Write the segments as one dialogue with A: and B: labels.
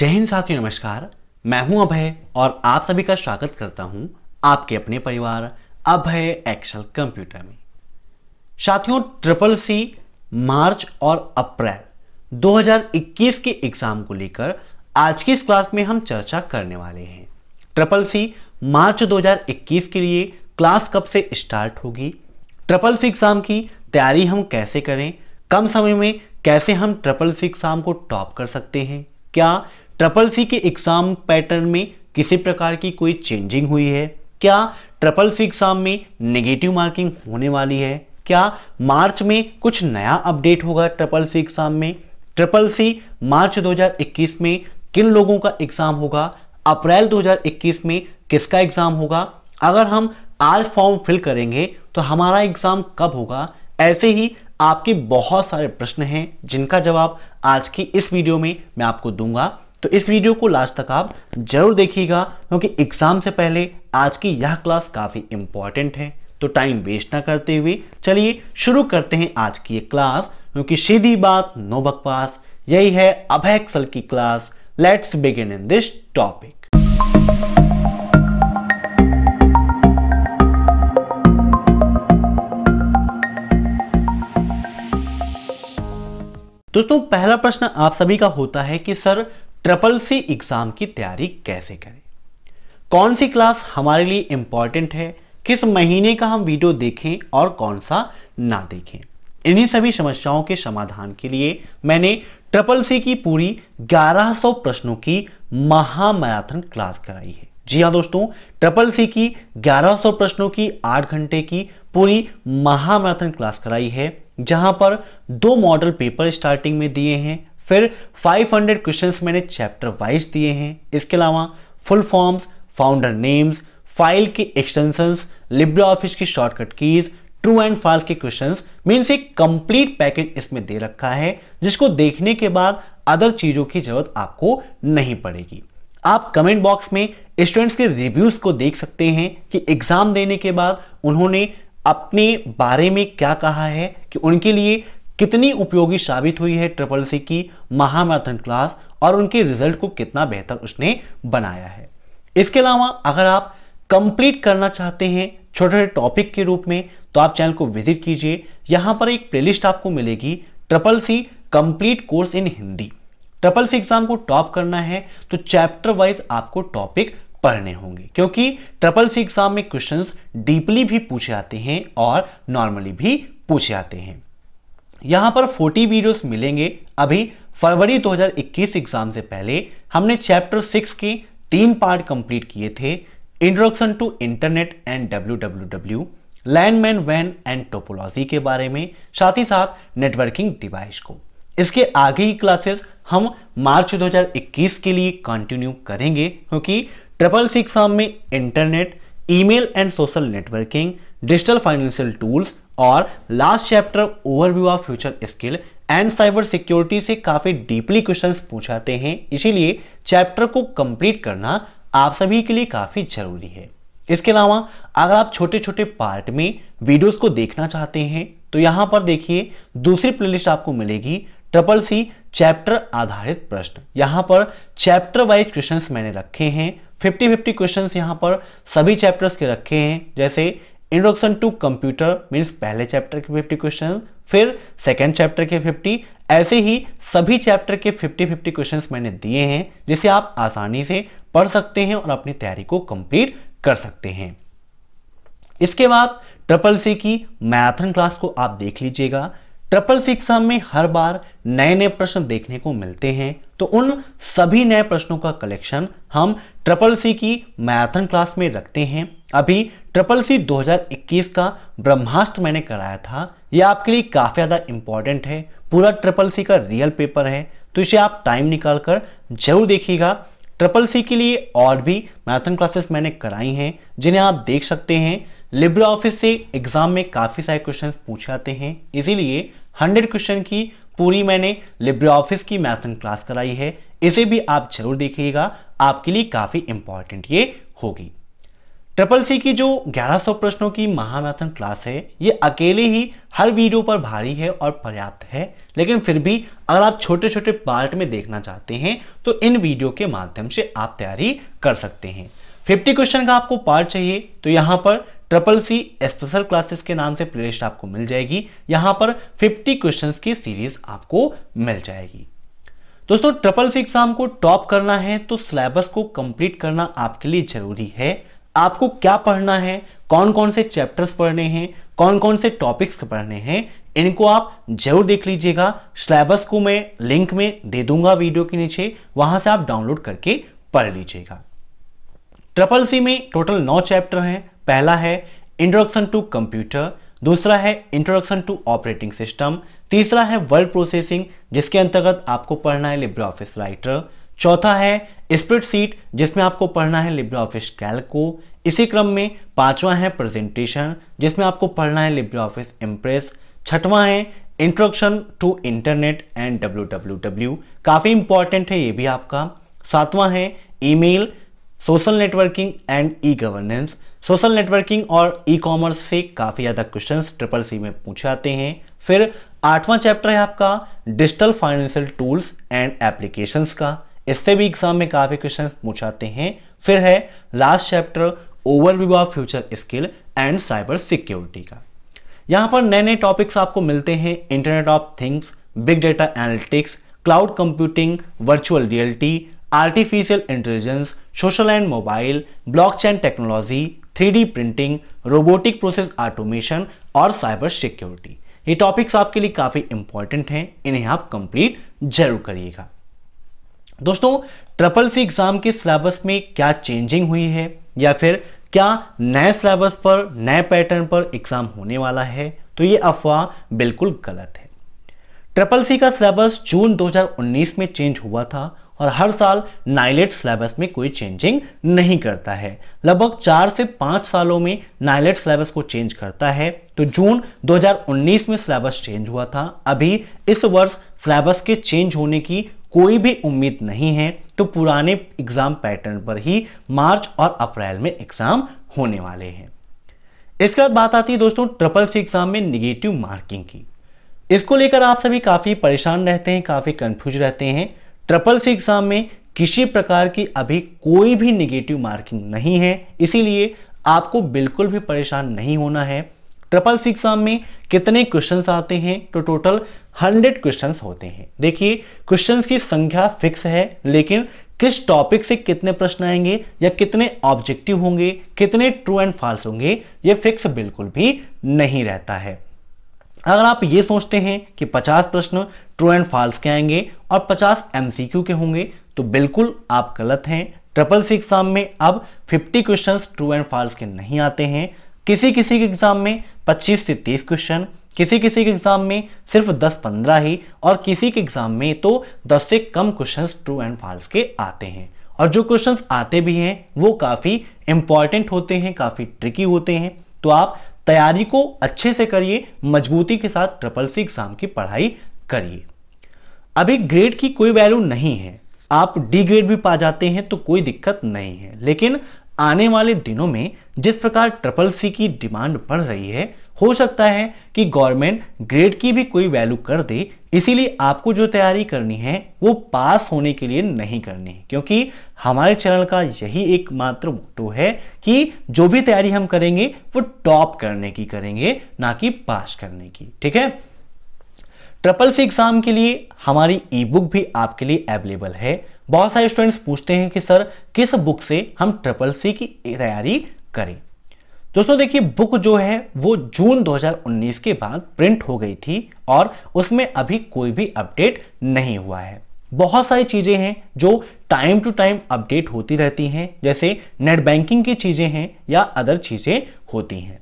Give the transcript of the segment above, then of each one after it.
A: जय हिंद साथियों नमस्कार मैं हूं अभय और आप सभी का स्वागत करता हूं आपके अपने परिवार अभय एक्सेल कंप्यूटर में साथियों ट्रिपल सी मार्च और अप्रैल 2021 के एग्जाम को लेकर आज की इस क्लास में हम चर्चा करने वाले हैं ट्रिपल सी मार्च 2021 के लिए क्लास कब से स्टार्ट होगी ट्रिपल सी एग्जाम की तैयारी हम कैसे करें कम समय में कैसे हम ट्रिपल सी एग्जाम को टॉप कर सकते हैं क्या ट्रिपल सी के एग्ज़ाम पैटर्न में किसी प्रकार की कोई चेंजिंग हुई है क्या ट्रिपल सी एग्ज़ाम में नेगेटिव मार्किंग होने वाली है क्या मार्च में कुछ नया अपडेट होगा ट्रिपल सी एग्ज़ाम में ट्रिपल सी मार्च 2021 में किन लोगों का एग्ज़ाम होगा अप्रैल 2021 में किसका एग्ज़ाम होगा अगर हम आज फॉर्म फिल करेंगे तो हमारा एग्ज़ाम कब होगा ऐसे ही आपके बहुत सारे प्रश्न हैं जिनका जवाब आज की इस वीडियो में मैं आपको दूंगा तो इस वीडियो को लास्ट तक आप जरूर देखिएगा क्योंकि एग्जाम से पहले आज की यह क्लास काफ़ी इंपॉर्टेंट है तो टाइम वेस्ट ना करते हुए चलिए शुरू करते हैं आज की ये क्लास क्योंकि सीधी बात नो बकवास यही है अभय की class let's begin in this topic दोस्तों पहला प्रश्न आप सभी का होता है कि सर ट्रिपल सी एग्ज़ाम की तैयारी कैसे करें कौन सी क्लास हमारे लिए इम्पॉर्टेंट है किस महीने का हम वीडियो देखें और कौन सा ना देखें इन्हीं सभी समस्याओं के समाधान के लिए मैंने ट्रिपल सी की पूरी 1100 प्रश्नों की महामैराथन क्लास कराई है जी हाँ दोस्तों ट्रिपल सी की 1100 प्रश्नों की 8 घंटे की पूरी महामैराथन क्लास कराई है जहां पर दो मॉडल पेपर स्टार्टिंग में दिए हैं फिर 500 हंड्रेड क्वेश्चन मैंने चैप्टर वाइज दिए हैं इसके अलावा full forms founder names file की एक्सटेंशन लिब्रो ऑफिस की shortcut keys true and false के क्वेश्चन मीन्स एक कंप्लीट पैकेज इसमें दे रखा है जिसको देखने के बाद अदर चीजों की जरूरत आपको नहीं पड़ेगी आप कमेंट बॉक्स में स्टूडेंट्स के रिव्यूज को देख सकते हैं कि एग्जाम देने के बाद उन्होंने अपने बारे में क्या कहा है कि उनके लिए कितनी उपयोगी साबित हुई है ट्रिपल सी की महामैराथन क्लास और उनके रिजल्ट को कितना बेहतर उसने बनाया है इसके अलावा अगर आप कंप्लीट करना चाहते हैं छोटे छोटे टॉपिक के रूप में तो आप चैनल को विजिट कीजिए यहाँ पर एक प्लेलिस्ट आपको मिलेगी triple C complete course in Hindi triple C exam को टॉप करना है तो चैप्टर वाइज आपको टॉपिक पढ़ने होंगे क्योंकि ट्रिपल सी एग्जाम में क्वेश्चंस डीपली भी पूछे आते हैं और नॉर्मली भी पूछे आते हैं यहां पर 40 वीडियोस मिलेंगे अभी फरवरी 2021 एग्जाम से पहले हमने चैप्टर सिक्स के तीन पार्ट कंप्लीट किए थे introduction to internet and W W W LAN MAN वैन एंड टोपोलॉजी के बारे में साथ ही साथ नेटवर्किंग डिवाइस को इसके आगे की क्लासेस हम मार्च 2021 के लिए कंटिन्यू करेंगे क्योंकि ट्रिपल सिक्स में internet email and social networking digital financial tools और last chapter overview of future skill and cyber security से काफ़ी डीपली क्वेश्चंस पूछाते हैं इसीलिए चैप्टर को कंप्लीट करना आप सभी के लिए काफ़ी ज़रूरी है इसके अलावा अगर आप छोटे छोटे पार्ट में वीडियोस को देखना चाहते हैं तो यहां पर देखिए दूसरी प्लेलिस्ट आपको मिलेगी ट्रिपल सी चैप्टर आधारित प्रश्न यहाँ पर चैप्टर वाइज क्वेश्चंस मैंने रखे हैं 50-50 क्वेश्चंस यहाँ पर सभी चैप्टर्स के रखे हैं जैसे इंट्रोडक्शन टू कंप्यूटर मीन्स पहले चैप्टर के फिफ्टी क्वेश्चन फिर सेकेंड चैप्टर के फिफ्टी ऐसे ही सभी चैप्टर के फिफ्टी फिफ्टी क्वेश्चन मैंने दिए हैं जिसे आप आसानी से पढ़ सकते हैं और अपनी तैयारी को कंप्लीट कर सकते हैं इसके बाद ट्रिपल सी की मैराथन क्लास को आप देख लीजिएगा ट्रिपल सी एग्जाम में हर बार नए नए प्रश्न देखने को मिलते हैं तो उन सभी नए प्रश्नों का कलेक्शन हम ट्रिपल सी की मैराथन क्लास में रखते हैं अभी ट्रिपल सी 2021 का ब्रह्मास्त्र मैंने कराया था ये आपके लिए काफ़ी ज़्यादा इंपॉर्टेंट है पूरा ट्रिपल सी का रियल पेपर है तो इसे आप टाइम निकाल कर जरूर देखिएगा ट्रिपल सी के लिए और भी मैराथन क्लासेस मैंने कराई हैं जिन्हें आप देख सकते हैं लिब्रो ऑफिस से एग्जाम में काफ़ी सारे क्वेश्चन पूछे जाते हैं इसीलिए हंड्रेड क्वेश्चन की पूरी मैंने लिब्रो ऑफिस की मैराथन क्लास कराई है इसे भी आप जरूर देखिएगा आपके लिए काफ़ी इंपॉर्टेंट ये होगी ट्रिपल सी की जो 1100 प्रश्नों की महामैथन क्लास है ये अकेले ही हर वीडियो पर भारी है और पर्याप्त है लेकिन फिर भी अगर आप छोटे छोटे पार्ट में देखना चाहते हैं तो इन वीडियो के माध्यम से आप तैयारी कर सकते हैं 50 क्वेश्चन का आपको पार्ट चाहिए तो यहाँ पर ट्रिपल सी स्पेशल क्लासेस के नाम से प्लेलिस्ट आपको मिल जाएगी यहाँ पर 50 क्वेश्चंस की सीरीज आपको मिल जाएगी दोस्तों ट्रिपल सी एग्जाम को टॉप करना है तो सिलेबस को कंप्लीट करना आपके लिए जरूरी है आपको क्या पढ़ना है कौन कौन से चैप्टर्स पढ़ने हैं कौन कौन से टॉपिक्स पढ़ने हैं इनको आप जरूर देख लीजिएगा सिलेबस को मैं लिंक में दे दूंगा वीडियो के नीचे वहां से आप डाउनलोड करके पढ़ लीजिएगा ट्रिपल सी में टोटल नौ चैप्टर हैं पहला है इंट्रोडक्शन टू कंप्यूटर दूसरा है इंट्रोडक्शन टू ऑपरेटिंग सिस्टम तीसरा है वर्ड प्रोसेसिंग जिसके अंतर्गत आपको पढ़ना है लिब्रे ऑफिस राइटर चौथा है सीट जिसमें आपको पढ़ना है लिब्रा ऑफिस कैल्क को इसी क्रम में पांचवा है प्रेजेंटेशन जिसमें आपको पढ़ना है लिब्रा ऑफिस इम्प्रेस छठवां है introduction to internet and W W W काफ़ी इंपॉर्टेंट है ये भी आपका सातवां है email social networking and e governance social networking और ई कॉमर्स से काफ़ी ज़्यादा क्वेश्चंस ट्रिपल सी में पूछे आते हैं फिर आठवां चैप्टर है आपका digital financial tools and applications का इससे भी एग्जाम में काफ़ी क्वेश्चन पूछाते हैं फिर है last chapter overview of future skill and cyber security का यहां पर नए नए टॉपिक्स आपको मिलते हैं internet of things big data analytics cloud computing virtual reality artificial intelligence social and mobile blockchain technology three printing robotic process automation और cyber security ये टॉपिक्स आपके लिए काफ़ी इंपॉर्टेंट हैं इन्हें आप कंप्लीट जरूर करिएगा दोस्तों ट्रिपल सी एग्जाम के सिलेबस में क्या चेंजिंग हुई है या फिर क्या नए सिलेबस पर नए पैटर्न पर एग्जाम होने वाला है तो ये अफवाह बिल्कुल गलत है ट्रिपल सी का सिलेबस जून 2019 में चेंज हुआ था और हर साल नाइलेट सिलेबस में कोई चेंजिंग नहीं करता है लगभग चार से पाँच सालों में नाइलेट सिलेबस को चेंज करता है तो जून 2019 में सिलेबस चेंज हुआ था अभी इस वर्ष सिलेबस के चेंज होने की कोई भी उम्मीद नहीं है तो पुराने एग्जाम पैटर्न पर ही मार्च और अप्रैल में एग्जाम होने वाले हैं इसके बाद बात आती है दोस्तों ट्रिपल सी एग्जाम में निगेटिव मार्किंग की इसको लेकर आप सभी काफ़ी परेशान रहते हैं काफ़ी कंफ्यूज रहते हैं ट्रिपल सी एग्जाम में किसी प्रकार की अभी कोई भी निगेटिव मार्किंग नहीं है इसीलिए आपको बिल्कुल भी परेशान नहीं होना है ट्रिपल सिक्स सम में कितने क्वेश्चंस आते हैं तो टोटल हंड्रेड क्वेश्चंस होते हैं देखिए क्वेश्चंस की संख्या फिक्स है लेकिन किस टॉपिक से कितने प्रश्न आएंगे या कितने ऑब्जेक्टिव होंगे कितने ट्रू एंड फॉल्स होंगे ये फिक्स बिल्कुल भी नहीं रहता है अगर आप ये सोचते हैं कि 50 प्रश्न ट्रू एंड फॉल्स के आएंगे और 50 एमसीक्यू के होंगे तो बिल्कुल आप गलत हैं ट्रिपल सी एग्जाम में अब 50 क्वेश्चंस ट्रू एंड फॉल्स के नहीं आते हैं किसी किसी के एग्जाम में 25 से 30 क्वेश्चन किसी किसी के एग्जाम में सिर्फ 10-15 ही और किसी के एग्जाम में तो 10 से कम क्वेश्चंस ट्रू एंड फॉल्स के आते हैं और जो क्वेश्चंस आते भी हैं वो काफ़ी इंपॉर्टेंट होते हैं काफ़ी ट्रिकी होते हैं तो आप तैयारी को अच्छे से करिए मजबूती के साथ ट्रिपल सी एग्जाम की पढ़ाई करिए अभी ग्रेड की कोई वैल्यू नहीं है आप डी ग्रेड भी पा जाते हैं तो कोई दिक्कत नहीं है लेकिन आने वाले दिनों में जिस प्रकार ट्रिपल सी की डिमांड बढ़ रही है हो सकता है कि गवर्नमेंट ग्रेड की भी कोई वैल्यू कर दे इसीलिए आपको जो तैयारी करनी है वो पास होने के लिए नहीं करनी है क्योंकि हमारे चैनल का यही एक मात्र मोटो है कि जो भी तैयारी हम करेंगे वो टॉप करने की करेंगे ना कि पास करने की ठीक है ट्रिपल सी एग्जाम के लिए हमारी ई बुक भी आपके लिए अवेलेबल है बहुत सारे स्टूडेंट्स पूछते हैं कि सर किस बुक से हम ट्रिपल सी की तैयारी करें दोस्तों देखिए बुक जो है वो जून 2019 के बाद प्रिंट हो गई थी और उसमें अभी कोई भी अपडेट नहीं हुआ है बहुत सारी चीज़ें हैं जो टाइम टू टाइम अपडेट होती रहती हैं जैसे नेट बैंकिंग की चीज़ें हैं या अदर चीज़ें होती हैं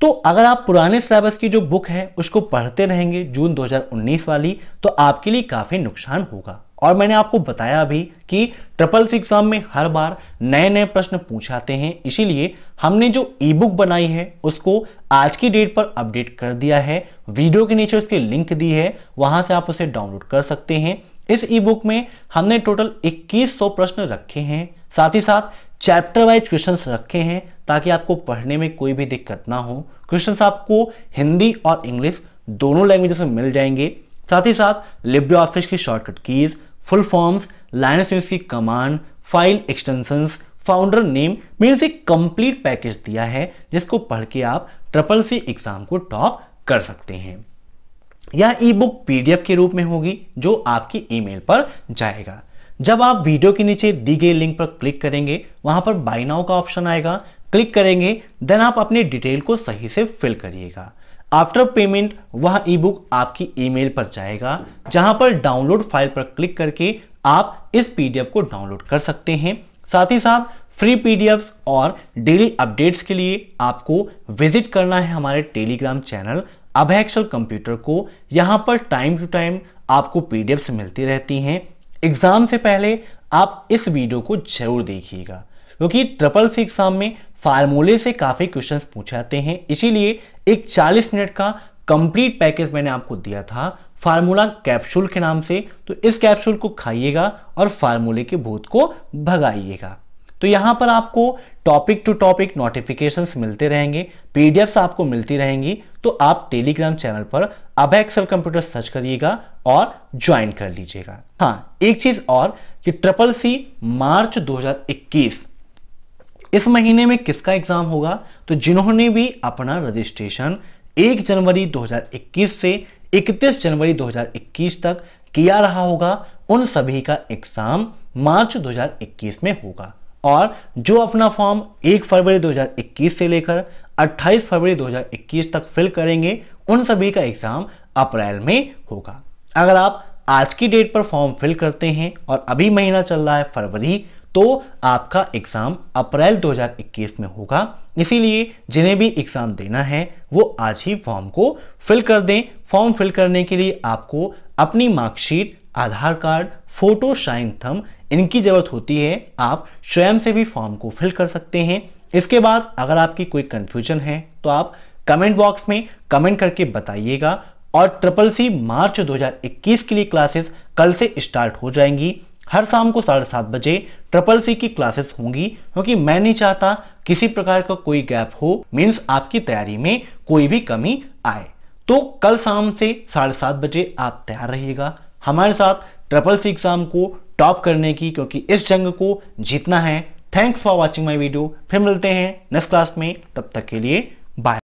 A: तो अगर आप पुराने सिलेबस की जो बुक है उसको पढ़ते रहेंगे जून 2019 वाली तो आपके लिए काफ़ी नुकसान होगा और मैंने आपको बताया भी कि ट्रिपल सी एग्जाम में हर बार नए नए प्रश्न पूछाते हैं इसीलिए हमने जो ई बुक बनाई है उसको आज की डेट पर अपडेट कर दिया है वीडियो के नीचे उसकी लिंक दी है वहां से आप उसे डाउनलोड कर सकते हैं इस ई बुक में हमने टोटल 2100 प्रश्न रखे हैं साथ ही साथ चैप्टर वाइज क्वेश्चन रखे हैं ताकि आपको पढ़ने में कोई भी दिक्कत ना हो क्वेश्चन आपको हिंदी और इंग्लिश दोनों लैंग्वेजेस में मिल जाएंगे साथ ही साथ लिब्रो ऑफिस की shortcut keys full forms Linux की command file extension founder name means एक कंप्लीट पैकेज दिया है जिसको पढ़ के आप ट्रिपल सी एग्जाम को टॉप कर सकते हैं यह ई बुक पी के रूप में होगी जो आपकी ईमेल पर जाएगा जब आप वीडियो के नीचे दी गई लिंक पर क्लिक करेंगे वहां पर बाइनाओ का ऑप्शन आएगा क्लिक करेंगे देन आप अपने डिटेल को सही से फिल करिएगा आफ्टर पेमेंट वह ई बुक आपकी ईमेल पर जाएगा जहां पर डाउनलोड फाइल पर क्लिक करके आप इस पीडीएफ को डाउनलोड कर सकते हैं साथ ही साथ फ्री पीडीएफ्स और डेली अपडेट्स के लिए आपको विजिट करना है हमारे टेलीग्राम चैनल अभैक्सल कंप्यूटर को यहाँ पर टाइम टू टाइम आपको पीडीएफ्स मिलती रहती हैं एग्ज़ाम से पहले आप इस वीडियो को जरूर देखिएगा क्योंकि ट्रिपल सी एग्ज़ाम में फार्मूले से काफ़ी क्वेश्चंस पूछे जाते हैं इसीलिए एक 40 मिनट का कंप्लीट पैकेज मैंने आपको दिया था फार्मूला कैप्सूल के नाम से तो इस कैप्सूल को खाइएगा और फार्मूले के भूत को भगाइएगा तो यहाँ पर आपको टॉपिक टू टॉपिक नोटिफिकेशंस मिलते रहेंगे पीडीएफ्स आपको मिलती रहेंगी तो आप टेलीग्राम चैनल पर अब एक्सल कंप्यूटर सर्च करिएगा और ज्वाइन कर लीजिएगा हाँ एक चीज़ और कि ट्रिपल सी मार्च इस महीने में किसका एग्जाम होगा तो जिन्होंने भी अपना रजिस्ट्रेशन 1 जनवरी 2021 से 31 जनवरी 2021 तक किया रहा होगा उन सभी का एग्जाम मार्च 2021 में होगा और जो अपना फॉर्म 1 फरवरी 2021 से लेकर 28 फरवरी 2021 तक फिल करेंगे उन सभी का एग्जाम अप्रैल में होगा अगर आप आज की डेट पर फॉर्म फिल करते हैं और अभी महीना चल रहा है फरवरी तो आपका एग्ज़ाम अप्रैल 2021 में होगा इसीलिए जिन्हें भी एग्ज़ाम देना है वो आज ही फॉर्म को फिल कर दें फॉर्म फिल करने के लिए आपको अपनी marksheet Aadhaar card photo sign thumb इनकी ज़रूरत होती है आप स्वयं से भी फॉर्म को फिल कर सकते हैं इसके बाद अगर आपकी कोई कन्फ्यूजन है तो आप कमेंट बॉक्स में कमेंट करके बताइएगा और ट्रिपल सी मार्च 2021 के लिए क्लासेस कल से स्टार्ट हो जाएंगी हर शाम को साढ़े सात बजे ट्रिपल सी की क्लासेस होंगी क्योंकि मैं नहीं चाहता किसी प्रकार का कोई गैप हो मीन्स आपकी तैयारी में कोई भी कमी आए तो कल शाम से साढ़े सात बजे आप तैयार रहिएगा हमारे साथ ट्रिपल सी एग्जाम को टॉप करने की क्योंकि इस जंग को जीतना है thanks for watching my video फिर मिलते हैं नेक्स्ट क्लास में तब तक के लिए बाय